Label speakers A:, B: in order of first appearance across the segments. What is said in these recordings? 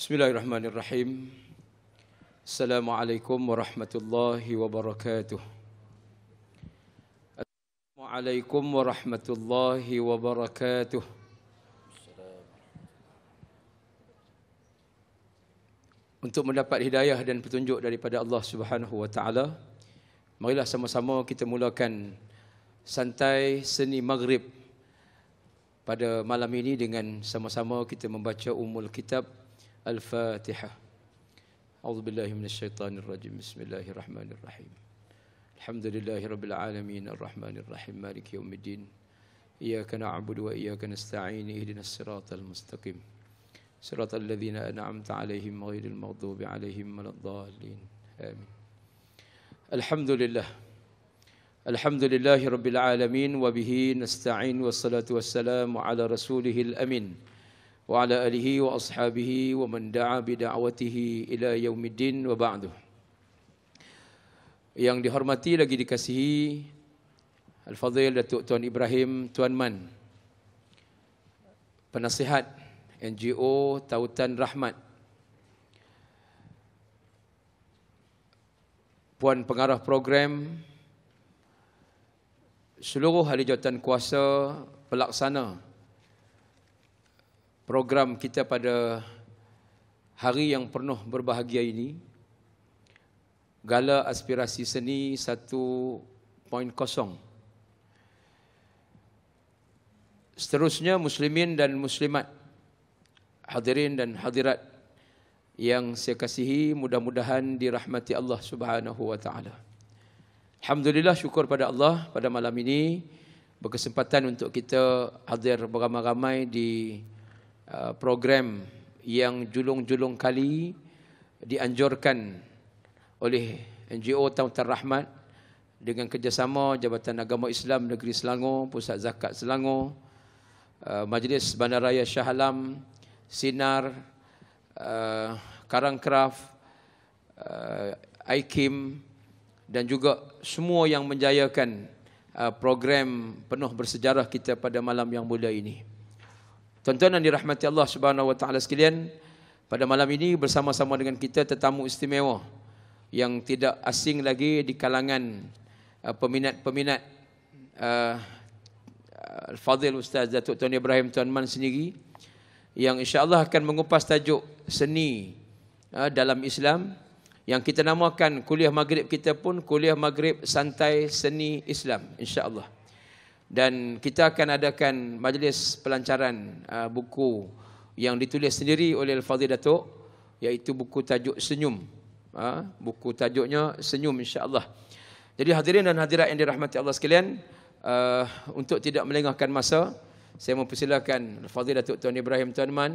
A: Bismillahirrahmanirrahim. Assalamualaikum warahmatullahi wabarakatuh. Assalamualaikum warahmatullahi wabarakatuh. Untuk mendapat hidayah dan petunjuk daripada Allah Subhanahu wa marilah sama-sama kita mulakan santai seni maghrib pada malam ini dengan sama-sama kita membaca umul kitab الفاتحة أعوذ بالله من الشيطان الرجيم بسم الله الرحمن الرحيم الحمد لله رب العالمين الرحمن الرحيم مالك يوم الدين إياك نعبد وإياك نستعين اهدنا الصراط المستقيم صراط الذين أنعمت عليهم غير المغضوب عليهم ولا الضالين آمين الحمد لله الحمد لله رب العالمين وبه نستعين والصلاة والسلام على رسوله الأمين wa ala alihi wa ashabihi wa man da'a bi da'watihi ila yaumiddin wa ba'du. Yang dihormati lagi dikasihi Al-Fadhil Datuk Tuan Ibrahim Tuan Man. Penasihat NGO Tautan Rahmat. Puan Pengarah Program seluruh halijatan kuasa pelaksana program kita pada hari yang penuh berbahagia ini. Gala Aspirasi Seni 1.0. Seterusnya muslimin dan muslimat hadirin dan hadirat yang saya kasihi mudah-mudahan dirahmati Allah Subhanahu wa Alhamdulillah syukur pada Allah pada malam ini berkesempatan untuk kita hadir beramai-ramai di Uh, program yang julung-julung kali dianjurkan oleh NGO Tautan Rahmat dengan kerjasama Jabatan Agama Islam Negeri Selangor, Pusat Zakat Selangor, uh, Majlis Bandaraya Shah Alam, Sinar, uh, Karangkraf, Aikim dan juga semua yang menjayakan program penuh bersejarah kita pada malam yang mulia ini. Tuan-tuan yang dirahmati Allah Subhanahu Wa Taala sekalian, pada malam ini bersama-sama dengan kita tetamu istimewa yang tidak asing lagi di kalangan uh, peminat-peminat uh, Al-Fadhil Ustaz Datuk Tuan Ibrahim Tuan Man sendiri yang insya-Allah akan mengupas tajuk seni uh, dalam Islam yang kita namakan kuliah maghrib kita pun kuliah maghrib santai seni Islam insya-Allah dan kita akan adakan majlis pelancaran uh, buku yang ditulis sendiri oleh Al-Fadhil Datuk iaitu buku tajuk Senyum. Uh, buku tajuknya Senyum insya-Allah. Jadi hadirin dan hadirat yang dirahmati Allah sekalian, uh, untuk tidak melengahkan masa, saya mempersilakan Al-Fadhil Datuk Tuan Ibrahim Tuan Man,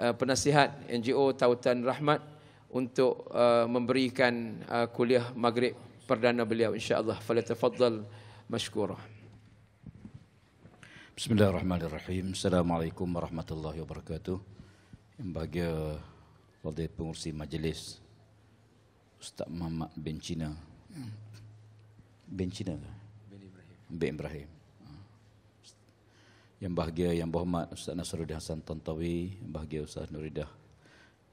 A: uh, penasihat NGO Tautan Rahmat untuk uh, memberikan uh, kuliah maghrib perdana beliau insya-Allah. Falatafaddal mashkurah.
B: Bismillahirrahmanirrahim. Assalamualaikum warahmatullahi wabarakatuh. Yang bahagia Wadid Pengurusi Majlis Ustaz Muhammad bin Cina. Bin Cina ke? Bin Ibrahim. Bin Ibrahim. Yang bahagia yang berhormat Ustaz Nasruddin Hasan Tantawi, yang bahagia Ustaz Nuridah.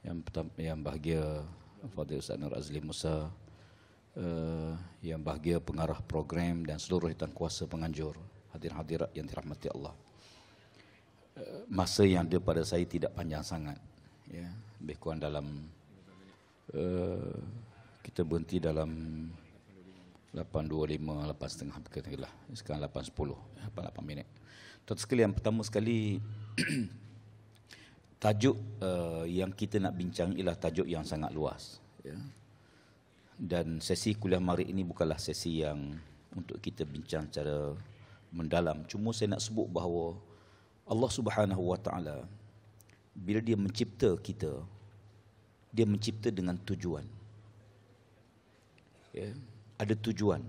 B: Yang pertama, yang bahagia Fadil Ustaz Nur Azli Musa. Uh, yang bahagia pengarah program dan seluruh hitam kuasa penganjur hadir-hadir yang dirahmati Allah. Eh, masa yang ada pada saya tidak panjang sangat. Ya, lebih kurang dalam eh, kita berhenti dalam 8.25, 8.30 begitulah. Sekarang 8.10, 8.8 ya, minit. Tuan sekali yang pertama sekali tajuk uh, yang kita nak bincang ialah tajuk yang sangat luas. Ya. Dan sesi kuliah mari ini bukanlah sesi yang untuk kita bincang secara mendalam cuma saya nak sebut bahawa Allah Subhanahu Wa Taala bila dia mencipta kita dia mencipta dengan tujuan ya ada tujuan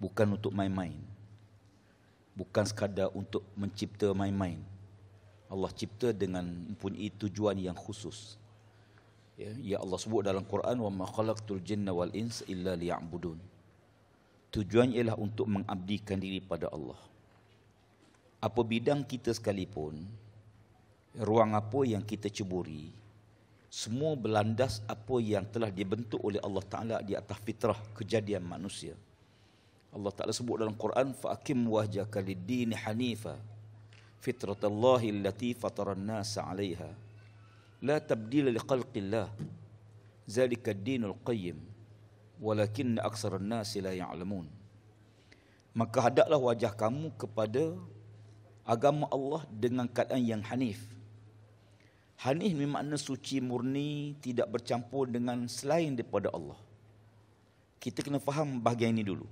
B: bukan untuk main-main bukan sekadar untuk mencipta main-main Allah cipta dengan mempunyai tujuan yang khusus ya ya Allah sebut dalam Quran wa ma khalaqtul jinna wal insa illa liya'budun tujuannya ialah untuk mengabdikan diri pada Allah. Apa bidang kita sekalipun, ruang apa yang kita ceburi, semua berlandas apa yang telah dibentuk oleh Allah Ta'ala di atas fitrah kejadian manusia. Allah Ta'ala sebut dalam Quran, فَأَكِمْ وَهْجَكَ لِلدِّينِ hanifa, فِتْرَةَ اللَّهِ الَّتِي فَتَرَ النَّاسَ عَلَيْهَا لَا تَبْدِيلَ لِقَلْقِ اللَّهِ ذَلِكَ walakin aksar nasi la ya'lamun maka hadaplah wajah kamu kepada agama Allah dengan keadaan yang hanif hanif bermakna suci murni tidak bercampur dengan selain daripada Allah kita kena faham bahagian ini dulu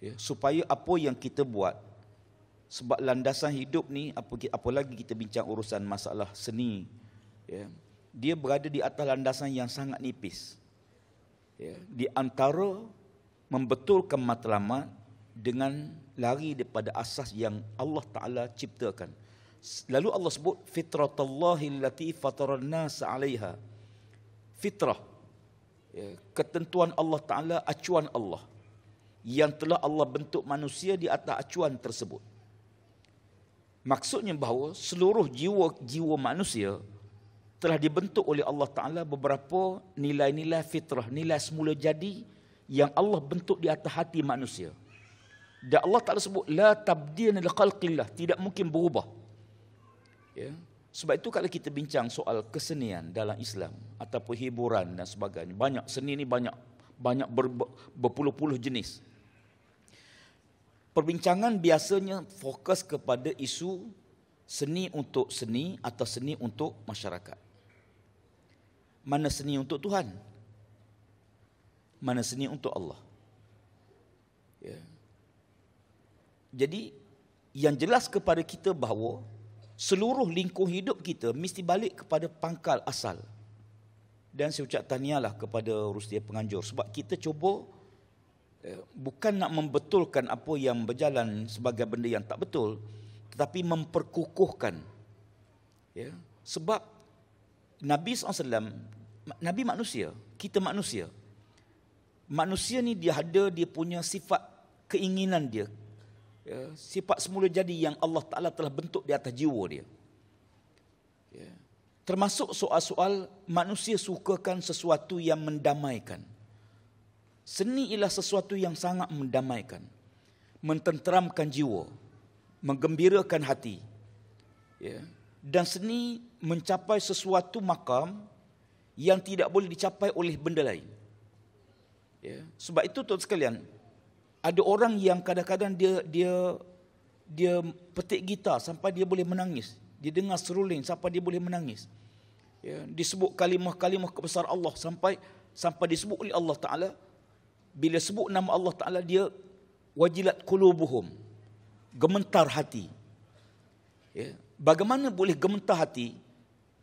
B: ya supaya apa yang kita buat sebab landasan hidup ni apa lagi kita bincang urusan masalah seni ya dia berada di atas landasan yang sangat nipis ya, di antara membetulkan matlamat dengan lari daripada asas yang Allah Taala ciptakan. Lalu Allah sebut fitratallahi allati fatarana 'alaiha. Fitrah. Ya, ketentuan Allah Taala, acuan Allah yang telah Allah bentuk manusia di atas acuan tersebut. Maksudnya bahawa seluruh jiwa-jiwa manusia telah dibentuk oleh Allah Ta'ala beberapa nilai-nilai fitrah, nilai semula jadi yang Allah bentuk di atas hati manusia. Dan Allah Ta'ala sebut, La tabdina liqalqillah, tidak mungkin berubah. Ya. Sebab itu kalau kita bincang soal kesenian dalam Islam ataupun hiburan dan sebagainya, banyak seni ini banyak banyak ber, ber, berpuluh-puluh jenis. Perbincangan biasanya fokus kepada isu seni untuk seni atau seni untuk masyarakat mana seni untuk Tuhan mana seni untuk Allah ya. jadi yang jelas kepada kita bahawa seluruh lingkung hidup kita mesti balik kepada pangkal asal dan saya ucap tahniahlah kepada Rusdia Penganjur sebab kita cuba ya, bukan nak membetulkan apa yang berjalan sebagai benda yang tak betul tetapi memperkukuhkan ya sebab Nabi SAW, Nabi manusia, kita manusia. Manusia ni dia ada dia punya sifat keinginan dia. Ya, sifat semula jadi yang Allah Ta'ala telah bentuk di atas jiwa dia. Ya. Termasuk soal-soal manusia sukakan sesuatu yang mendamaikan. Seni ialah sesuatu yang sangat mendamaikan. Mententeramkan jiwa. Menggembirakan hati. Ya. Yeah dan seni mencapai sesuatu makam yang tidak boleh dicapai oleh benda lain. Ya. Sebab itu tuan sekalian, ada orang yang kadang-kadang dia dia dia petik gitar sampai dia boleh menangis. Dia dengar seruling sampai dia boleh menangis. Ya, disebut kalimah-kalimah kebesar Allah sampai sampai disebut oleh Allah Taala bila sebut nama Allah Taala dia wajilat qulubuhum gementar hati. Ya, Bagaimana boleh gemetar hati?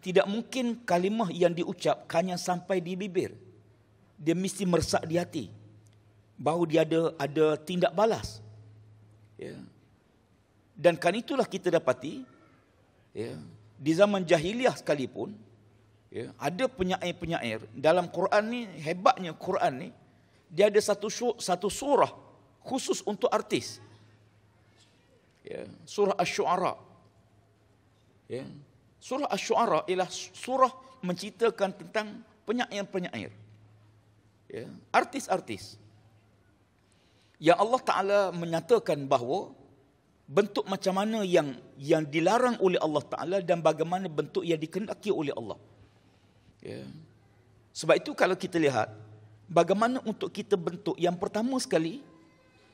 B: Tidak mungkin kalimah yang diucap hanya sampai di bibir. Dia mesti meresak di hati. Baru dia ada, ada tindak balas. Ya. Dan kan itulah kita dapati, ya, di zaman jahiliah sekalipun, ya, ada penyair-penyair. Dalam Quran ni hebatnya Quran ni dia ada satu syur, satu surah khusus untuk artis. Ya, surah Ash-Shu'ara. Ya. Surah Ash-Shu'ara ialah surah menceritakan tentang penyair-penyair. Ya. Artis-artis. yang Allah Ta'ala menyatakan bahawa bentuk macam mana yang yang dilarang oleh Allah Ta'ala dan bagaimana bentuk yang dikendaki oleh Allah. Ya. Sebab itu kalau kita lihat bagaimana untuk kita bentuk yang pertama sekali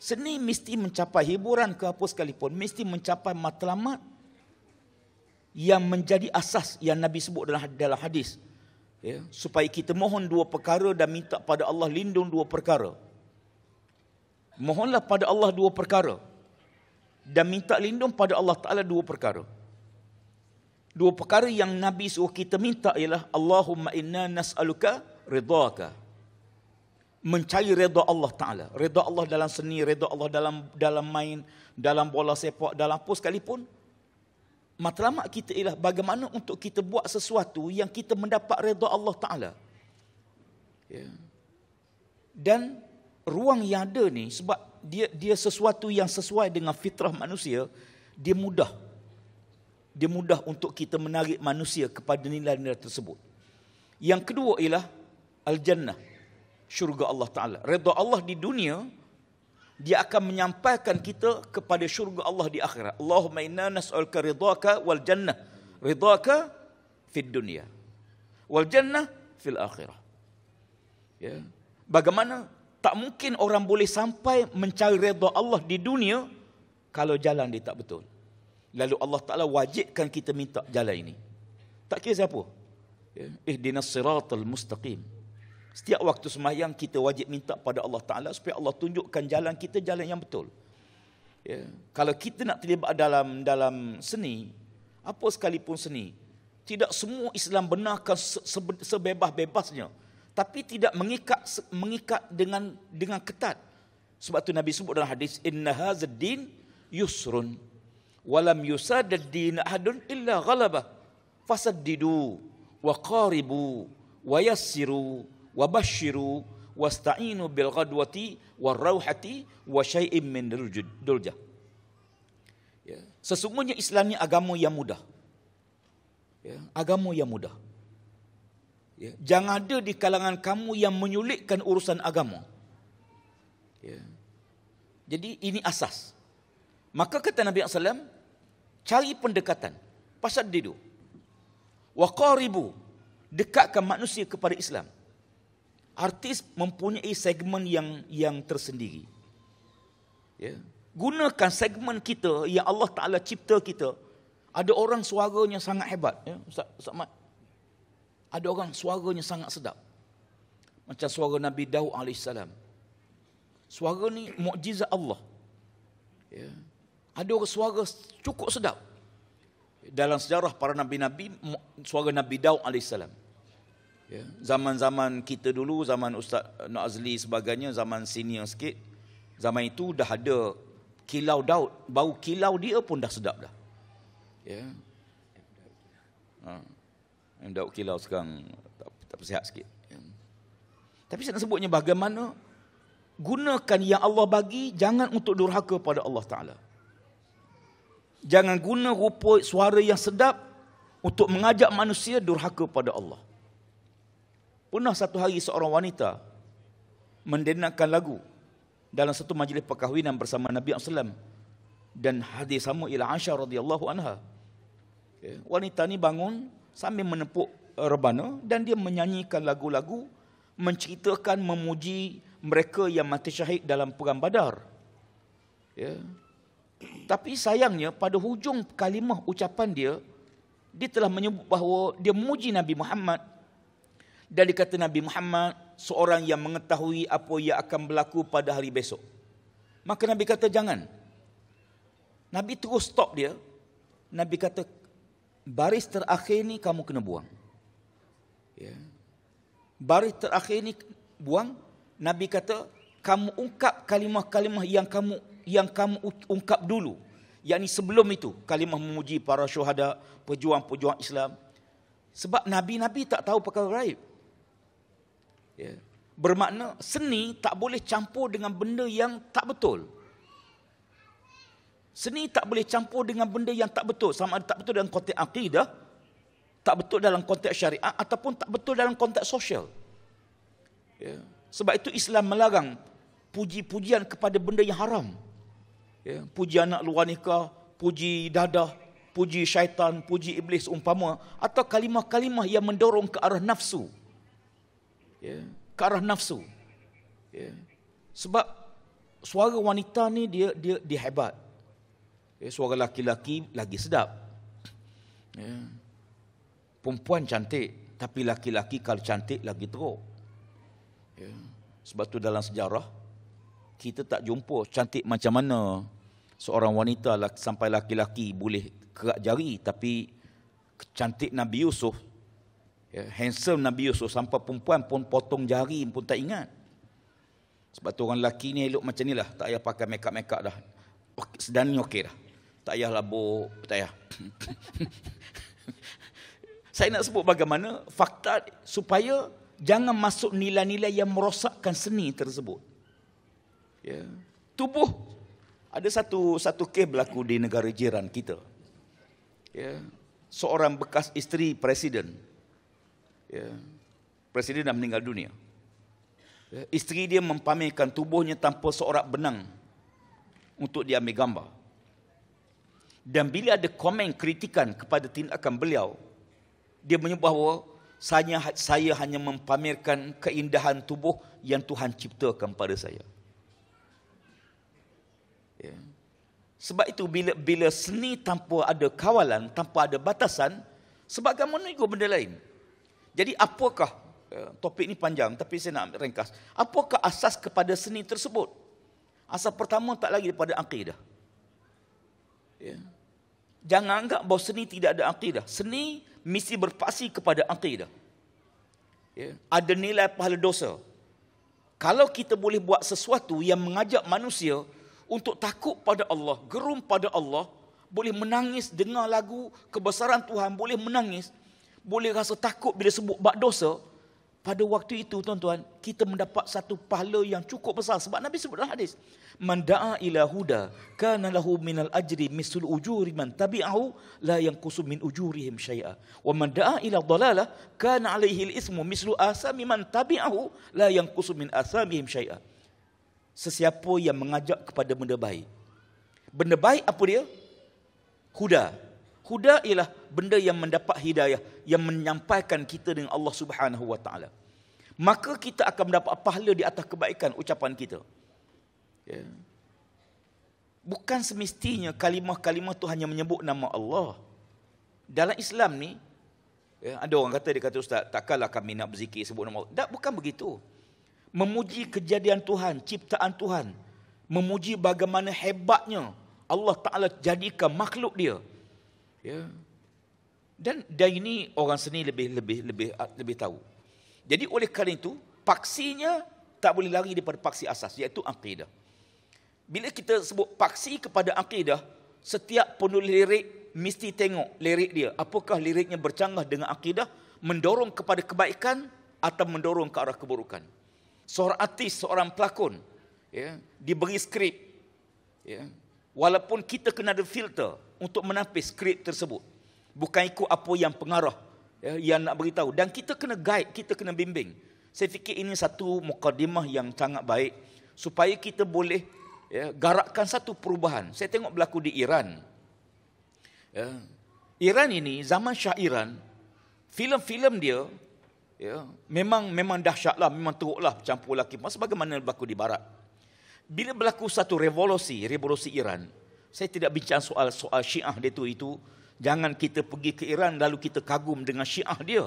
B: seni mesti mencapai hiburan ke apa sekalipun mesti mencapai matlamat yang menjadi asas yang Nabi sebut dalam dalam hadis ya supaya kita mohon dua perkara dan minta pada Allah lindung dua perkara mohonlah pada Allah dua perkara dan minta lindung pada Allah Taala dua perkara dua perkara yang Nabi suruh kita minta ialah Allahumma inna nas'aluka ridhaka mencari redha Allah Taala redha Allah dalam seni redha Allah dalam dalam main dalam bola sepak dalam apa sekalipun matlamat kita ialah bagaimana untuk kita buat sesuatu yang kita mendapat reda Allah Ta'ala. Ya. Dan ruang yang ada ni sebab dia dia sesuatu yang sesuai dengan fitrah manusia, dia mudah. Dia mudah untuk kita menarik manusia kepada nilai-nilai tersebut. Yang kedua ialah al-jannah. Syurga Allah Ta'ala. Reda Allah di dunia dia akan menyampaikan kita kepada syurga Allah di akhirat. Allahumma inna nas'alka ridhaka wal jannah. Ridhaka fid dunya wal jannah fil akhirah. Ya. Bagaimana tak mungkin orang boleh sampai mencari redha Allah di dunia kalau jalan dia tak betul. Lalu Allah Ta'ala wajibkan kita minta jalan ini. Tak kira siapa. Ya. Ihdinas siratul mustaqim. Setiap waktu semayang kita wajib minta pada Allah Ta'ala supaya Allah tunjukkan jalan kita jalan yang betul. Ya. Kalau kita nak terlibat dalam dalam seni, apa sekalipun seni, tidak semua Islam benarkan sebebas-bebasnya. Tapi tidak mengikat mengikat dengan dengan ketat. Sebab tu Nabi sebut dalam hadis, Inna hazaddin yusrun. Walam yusadaddin ahadun illa ghalabah. Fasaddidu waqaribu qaribu wabashiru wasta'inu bil ghadwati war rauhati wa syai'im min dulja. Ya. Sesungguhnya Islam ni agama yang mudah. Ya. agama yang mudah. Ya. jangan ada di kalangan kamu yang menyulitkan urusan agama. Ya. Jadi ini asas. Maka kata Nabi SAW, cari pendekatan. Pasal didu. Wa qaribu. Dekatkan manusia kepada Islam artis mempunyai segmen yang yang tersendiri. Ya. Gunakan segmen kita yang Allah Taala cipta kita. Ada orang suaranya sangat hebat, ya, Ustaz, Ustaz Mat. Ada orang suaranya sangat sedap. Macam suara Nabi Daud alaihissalam. Suara ni mukjizat Allah. Ya. Ada orang suara cukup sedap. Dalam sejarah para nabi-nabi, suara Nabi Daud alaihissalam. Ya. Zaman-zaman kita dulu, zaman Ustaz Nur Azli sebagainya, zaman senior sikit, zaman itu dah ada kilau Daud, bau kilau dia pun dah sedap dah. Ya. Ha. Yang Daud kilau sekarang tak, tak sihat sikit. Ya. Tapi saya nak sebutnya bagaimana gunakan yang Allah bagi jangan untuk durhaka pada Allah Ta'ala. Jangan guna rupa suara yang sedap untuk mengajak manusia durhaka pada Allah. Pernah satu hari seorang wanita mendengarkan lagu dalam satu majlis perkahwinan bersama Nabi SAW dan hadis sama ila Aisyah radhiyallahu anha. Wanita ni bangun sambil menepuk rebana dan dia menyanyikan lagu-lagu menceritakan memuji mereka yang mati syahid dalam perang Badar. Ya. Tapi sayangnya pada hujung kalimah ucapan dia dia telah menyebut bahawa dia memuji Nabi Muhammad dari kata Nabi Muhammad, seorang yang mengetahui apa yang akan berlaku pada hari besok. Maka Nabi kata jangan. Nabi terus stop dia. Nabi kata baris terakhir ni kamu kena buang. Ya. Baris terakhir ni buang. Nabi kata kamu ungkap kalimah-kalimah yang kamu yang kamu ungkap dulu. Yang ni sebelum itu kalimah memuji para syuhada, pejuang-pejuang Islam. Sebab Nabi-Nabi tak tahu perkara raib. Ya. Bermakna seni tak boleh campur dengan benda yang tak betul. Seni tak boleh campur dengan benda yang tak betul. Sama ada tak betul dalam konteks akidah, tak betul dalam konteks syariah ataupun tak betul dalam konteks sosial. Ya. Sebab itu Islam melarang puji-pujian kepada benda yang haram. Ya. Puji anak luar nikah, puji dadah, puji syaitan, puji iblis umpama atau kalimah-kalimah yang mendorong ke arah nafsu ya, ke arah nafsu. Ya. Sebab suara wanita ni dia dia dia hebat. Ya, suara laki-laki lagi sedap. Ya. Perempuan cantik tapi laki-laki kalau cantik lagi teruk. Ya. Sebab tu dalam sejarah kita tak jumpa cantik macam mana seorang wanita sampai laki-laki boleh kerak jari tapi cantik Nabi Yusuf Ya, handsome Nabi Yusuf sampai perempuan pun potong jari pun tak ingat. Sebab tu orang lelaki ni elok macam ni lah. Tak payah pakai make up-make up dah. Sedang ni okey dah. Tak payah labuk, tak payah. Saya nak sebut bagaimana fakta supaya jangan masuk nilai-nilai yang merosakkan seni tersebut. Ya. Tubuh. Ada satu satu kes berlaku di negara jiran kita. Ya. Seorang bekas isteri presiden ya, presiden dah meninggal dunia. Ya, isteri dia mempamerkan tubuhnya tanpa seorang benang untuk diambil gambar. Dan bila ada komen kritikan kepada tindakan beliau, dia menyebut bahawa saya, ha-, saya hanya mempamerkan keindahan tubuh yang Tuhan ciptakan pada saya. Ya. Sebab itu bila bila seni tanpa ada kawalan, tanpa ada batasan, sebagaimana kamu benda lain. Jadi apakah eh, topik ini panjang tapi saya nak ringkas. Apakah asas kepada seni tersebut? Asas pertama tak lagi daripada akidah. Ya. Jangan anggap bahawa seni tidak ada akidah. Seni mesti berpaksi kepada akidah. Ya. Ada nilai pahala dosa. Kalau kita boleh buat sesuatu yang mengajak manusia untuk takut pada Allah, gerum pada Allah, boleh menangis dengar lagu kebesaran Tuhan, boleh menangis, boleh rasa takut bila sebut bab dosa, pada waktu itu tuan-tuan, kita mendapat satu pahala yang cukup besar sebab Nabi sebut dalam hadis, "Man da'a ila huda kana lahu min al ajri mislul ujuri man tabi'ahu la yanqusu min ujurihim syai'a. Wa man da'a ila dhalalah kana 'alaihi al-ithmu mislu asami man tabi'ahu la yanqusu min asamihim syai'a." Sesiapa yang mengajak kepada benda baik. Benda baik apa dia? Huda. Huda ialah benda yang mendapat hidayah yang menyampaikan kita dengan Allah Subhanahu wa taala. Maka kita akan mendapat pahala di atas kebaikan ucapan kita. Yeah. Bukan semestinya kalimah-kalimah tu hanya menyebut nama Allah. Dalam Islam ni yeah, ada orang kata dia kata ustaz takkanlah kami nak berzikir sebut nama Allah. Tak bukan begitu. Memuji kejadian Tuhan, ciptaan Tuhan. Memuji bagaimana hebatnya Allah Taala jadikan makhluk dia. Ya. Dan dan ini orang seni lebih lebih lebih ah, lebih tahu. Jadi oleh kerana itu, paksinya tak boleh lari daripada paksi asas iaitu akidah. Bila kita sebut paksi kepada akidah, setiap penulis lirik mesti tengok lirik dia. Apakah liriknya bercanggah dengan akidah, mendorong kepada kebaikan atau mendorong ke arah keburukan. Seorang artis, seorang pelakon, ya, diberi skrip. Ya, walaupun kita kena ada filter untuk menapis skrip tersebut bukan ikut apa yang pengarah ya, yang nak beritahu dan kita kena guide kita kena bimbing saya fikir ini satu mukadimah yang sangat baik supaya kita boleh ya, garakkan satu perubahan saya tengok berlaku di Iran ya, Iran ini zaman Shah Iran filem-filem dia ya, memang memang dahsyatlah memang teruklah campur laki sebagaimana berlaku di barat bila berlaku satu revolusi, revolusi Iran, saya tidak bincang soal soal Syiah dia itu itu, jangan kita pergi ke Iran lalu kita kagum dengan Syiah dia.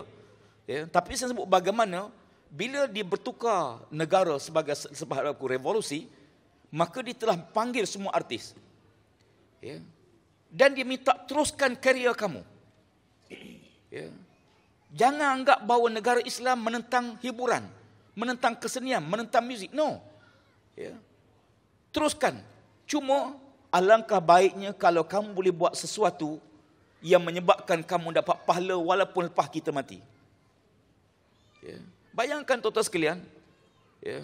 B: Ya, tapi saya sebut bagaimana bila dia bertukar negara sebagai sebahagian berlaku revolusi, maka dia telah panggil semua artis. Ya. Dan dia minta teruskan karier kamu. Ya. Jangan anggap bahawa negara Islam menentang hiburan, menentang kesenian, menentang muzik. No. Ya. Teruskan. Cuma alangkah baiknya kalau kamu boleh buat sesuatu yang menyebabkan kamu dapat pahala walaupun lepas kita mati. Ya. Bayangkan tuan-tuan sekalian. Ya.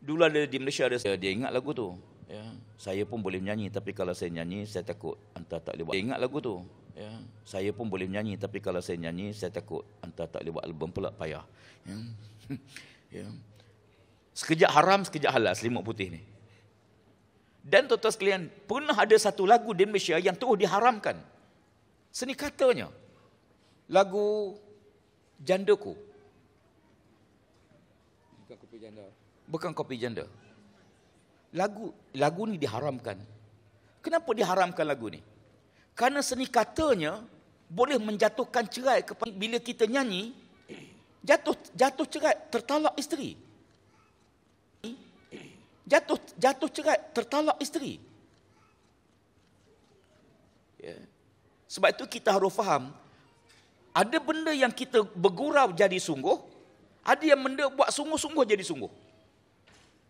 B: Dulu ada di Malaysia ada dia, dia ingat lagu tu. Ya. Saya pun boleh menyanyi tapi kalau saya nyanyi saya takut anta tak boleh buat. Dia ingat lagu tu. Ya. Saya pun boleh menyanyi tapi kalau saya nyanyi saya takut anta tak boleh buat album pula payah. Ya. ya. Sekejap haram, sekejap halal selimut putih ni. Dan tuan-tuan sekalian, pernah ada satu lagu di Malaysia yang terus diharamkan. Seni katanya, lagu Jandaku. Bukan kopi janda. Bukan kopi janda. Lagu lagu ni diharamkan. Kenapa diharamkan lagu ni? Karena seni katanya boleh menjatuhkan cerai kepada bila kita nyanyi jatuh jatuh cerai tertalak isteri jatuh jatuh cerai tertalak isteri ya. sebab itu kita harus faham ada benda yang kita bergurau jadi sungguh ada yang benda buat sungguh-sungguh jadi sungguh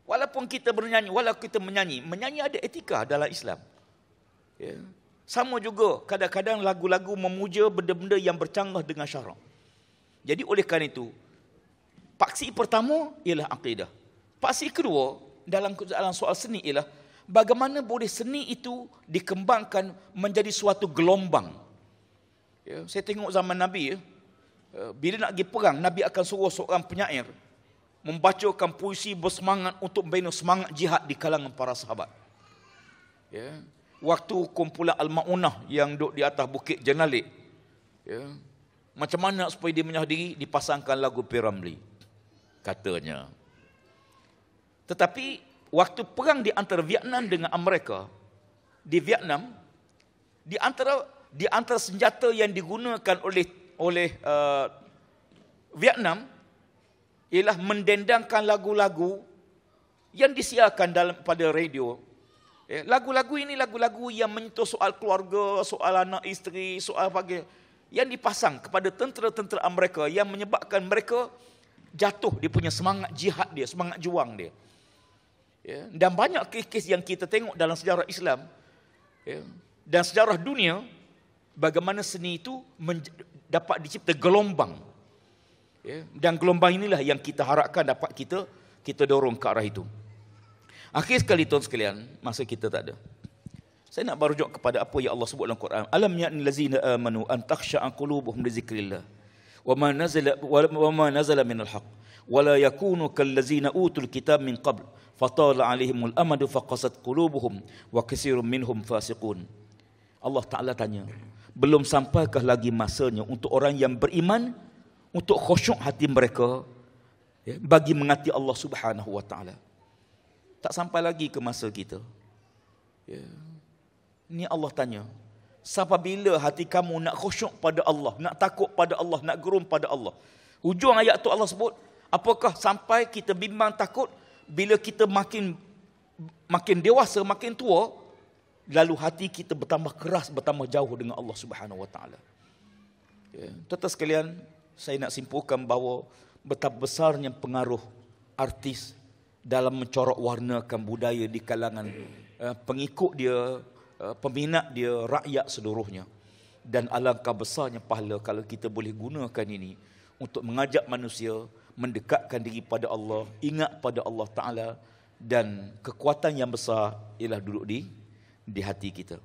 B: walaupun kita bernyanyi walaupun kita menyanyi menyanyi ada etika dalam Islam ya. sama juga kadang-kadang lagu-lagu memuja benda-benda yang bercanggah dengan syarak jadi oleh kerana itu paksi pertama ialah akidah paksi kedua dalam dalam soal seni ialah bagaimana boleh seni itu dikembangkan menjadi suatu gelombang. Ya, saya tengok zaman Nabi ya. Eh, bila nak pergi perang, Nabi akan suruh seorang penyair membacakan puisi bersemangat untuk membina semangat jihad di kalangan para sahabat. Ya. Waktu kumpulan Al-Ma'unah yang duduk di atas Bukit Jenalik. Ya. Macam mana supaya dia menyahdiri? Dipasangkan lagu Piramli. Katanya, tetapi waktu perang di antara Vietnam dengan Amerika di Vietnam di antara di antara senjata yang digunakan oleh oleh uh, Vietnam ialah mendendangkan lagu-lagu yang disiarkan dalam pada radio. Ya, lagu-lagu ini lagu-lagu yang menyentuh soal keluarga, soal anak isteri, soal bagi yang dipasang kepada tentera-tentera Amerika yang menyebabkan mereka jatuh dia punya semangat jihad dia, semangat juang dia. Ya, dan banyak kes-kes yang kita tengok dalam sejarah Islam ya, dan sejarah dunia bagaimana seni itu dapat dicipta gelombang. Ya, dan gelombang inilah yang kita harapkan dapat kita kita dorong ke arah itu. Akhir sekali tuan sekalian, masa kita tak ada. Saya nak merujuk kepada apa yang Allah sebut dalam Quran. Alam ya'ni lazina amanu an taksha'a qulubuhum li dzikrillah. Wa ma nazala wa nazala min al haq ولا يكونوا كالذين أوتوا الكتاب من قبل فطال عليهم الأمد فقست قلوبهم وكثير منهم فاسقون Allah Ta'ala tanya Belum sampaikah lagi masanya Untuk orang yang beriman Untuk khusyuk hati mereka ya, Bagi mengati Allah Subhanahu Wa Ta'ala Tak sampai lagi ke masa kita ya. Ini Allah tanya Sampai bila hati kamu nak khusyuk pada Allah Nak takut pada Allah Nak gerum pada Allah Hujung ayat tu Allah sebut Apakah sampai kita bimbang takut bila kita makin makin dewasa, makin tua, lalu hati kita bertambah keras, bertambah jauh dengan Allah Subhanahu Wa Taala. Ya, Tetapi sekalian saya nak simpulkan bahawa betapa besarnya pengaruh artis dalam mencorak warnakan budaya di kalangan eh, pengikut dia, eh, peminat dia, rakyat seluruhnya. Dan alangkah besarnya pahala kalau kita boleh gunakan ini untuk mengajak manusia mendekatkan diri pada Allah, ingat pada Allah Taala dan kekuatan yang besar ialah duduk di di hati kita.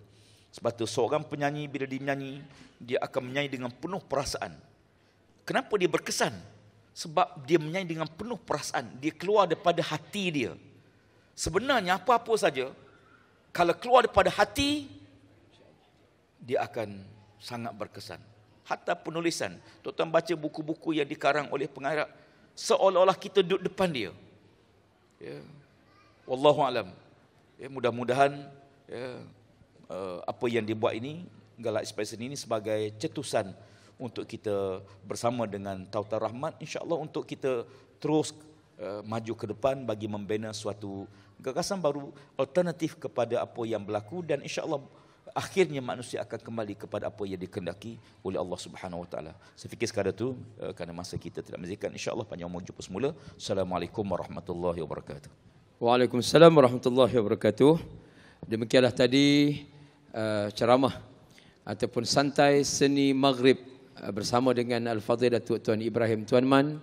B: Sebab tu seorang penyanyi bila dia menyanyi, dia akan menyanyi dengan penuh perasaan. Kenapa dia berkesan? Sebab dia menyanyi dengan penuh perasaan. Dia keluar daripada hati dia. Sebenarnya apa-apa saja, kalau keluar daripada hati, dia akan sangat berkesan. Hatta penulisan. Tuan-tuan baca buku-buku yang dikarang oleh pengarang seolah-olah kita duduk depan dia. Ya. Wallahu alam. Ya, mudah-mudahan ya, uh, apa yang dibuat ini Galak Spice ini sebagai cetusan untuk kita bersama dengan Tautan Rahmat insya-Allah untuk kita terus uh, maju ke depan bagi membina suatu gagasan baru alternatif kepada apa yang berlaku dan insya-Allah akhirnya manusia akan kembali kepada apa yang dikendaki oleh Allah Subhanahu Wa Taala. Saya fikir sekadar tu uh, kerana masa kita tidak menzikkan insya-Allah panjang umur jumpa semula. Assalamualaikum warahmatullahi wabarakatuh.
A: Waalaikumsalam warahmatullahi wabarakatuh. Demikianlah tadi uh, ceramah ataupun santai seni maghrib uh, bersama dengan Al-Fadhil Datuk Tuan Ibrahim Tuan Man,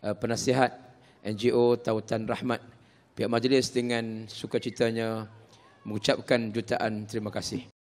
A: uh, penasihat NGO Tautan Rahmat. Pihak majlis dengan sukacitanya mengucapkan jutaan terima kasih.